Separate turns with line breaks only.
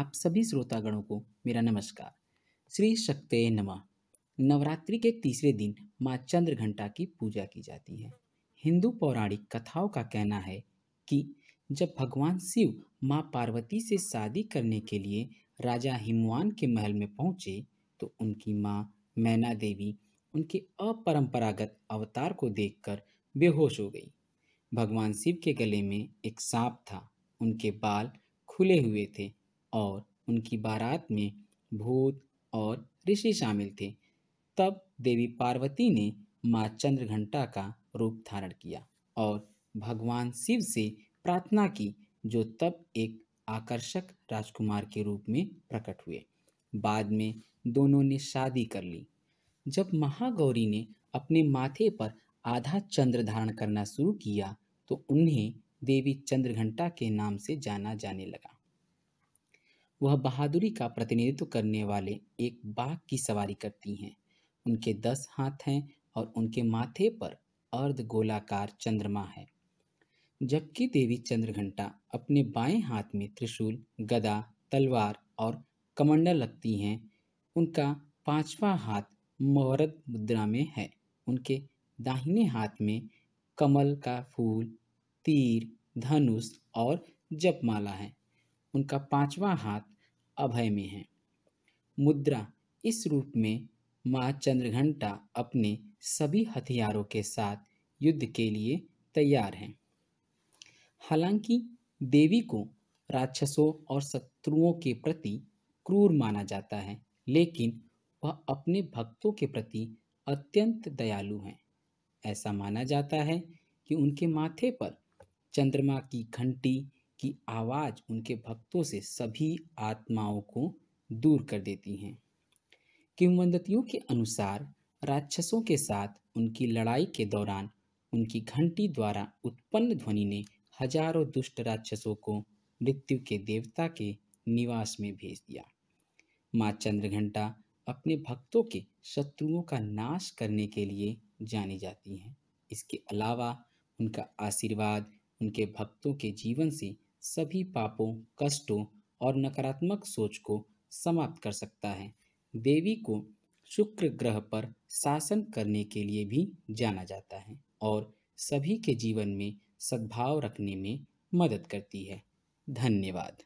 आप सभी श्रोतागणों को मेरा नमस्कार श्री शक्त नमा नवरात्रि के तीसरे दिन माँ चंद्र घंटा की पूजा की जाती है हिंदू पौराणिक कथाओं का कहना है कि जब भगवान शिव माँ पार्वती से शादी करने के लिए राजा हिमवान के महल में पहुँचे तो उनकी माँ मैना देवी उनके अपरंपरागत अवतार को देखकर बेहोश हो गई भगवान शिव के गले में एक सांप था उनके बाल खुले हुए थे और उनकी बारात में भूत और ऋषि शामिल थे तब देवी पार्वती ने माँ चंद्रघंटा का रूप धारण किया और भगवान शिव से प्रार्थना की जो तब एक आकर्षक राजकुमार के रूप में प्रकट हुए बाद में दोनों ने शादी कर ली जब महागौरी ने अपने माथे पर आधा चंद्र धारण करना शुरू किया तो उन्हें देवी चंद्रघंटा के नाम से जाना जाने लगा वह बहादुरी का प्रतिनिधित्व करने वाले एक बाघ की सवारी करती हैं उनके दस हाथ हैं और उनके माथे पर अर्ध गोलाकार चंद्रमा है जबकि देवी चंद्रघंटा अपने बाएं हाथ में त्रिशूल गदा तलवार और कमंडल रखती हैं उनका पांचवा हाथ मोहरत मुद्रा में है उनके दाहिने हाथ में कमल का फूल तीर धनुष और जपमाला है उनका पांचवा हाथ अभय में है मुद्रा इस रूप में माँ चंद्रघंटा अपने सभी हथियारों के साथ युद्ध के लिए तैयार हैं हालांकि देवी को राक्षसों और शत्रुओं के प्रति क्रूर माना जाता है लेकिन वह अपने भक्तों के प्रति अत्यंत दयालु हैं ऐसा माना जाता है कि उनके माथे पर चंद्रमा की घंटी की आवाज़ उनके भक्तों से सभी आत्माओं को दूर कर देती हैं किंवदतियों के अनुसार राक्षसों के साथ उनकी लड़ाई के दौरान उनकी घंटी द्वारा उत्पन्न ध्वनि ने हजारों दुष्ट राक्षसों को मृत्यु के देवता के निवास में भेज दिया माँ चंद्रघंटा अपने भक्तों के शत्रुओं का नाश करने के लिए जानी जाती हैं इसके अलावा उनका आशीर्वाद उनके भक्तों के जीवन से सभी पापों कष्टों और नकारात्मक सोच को समाप्त कर सकता है देवी को शुक्र ग्रह पर शासन करने के लिए भी जाना जाता है और सभी के जीवन में सद्भाव रखने में मदद करती है धन्यवाद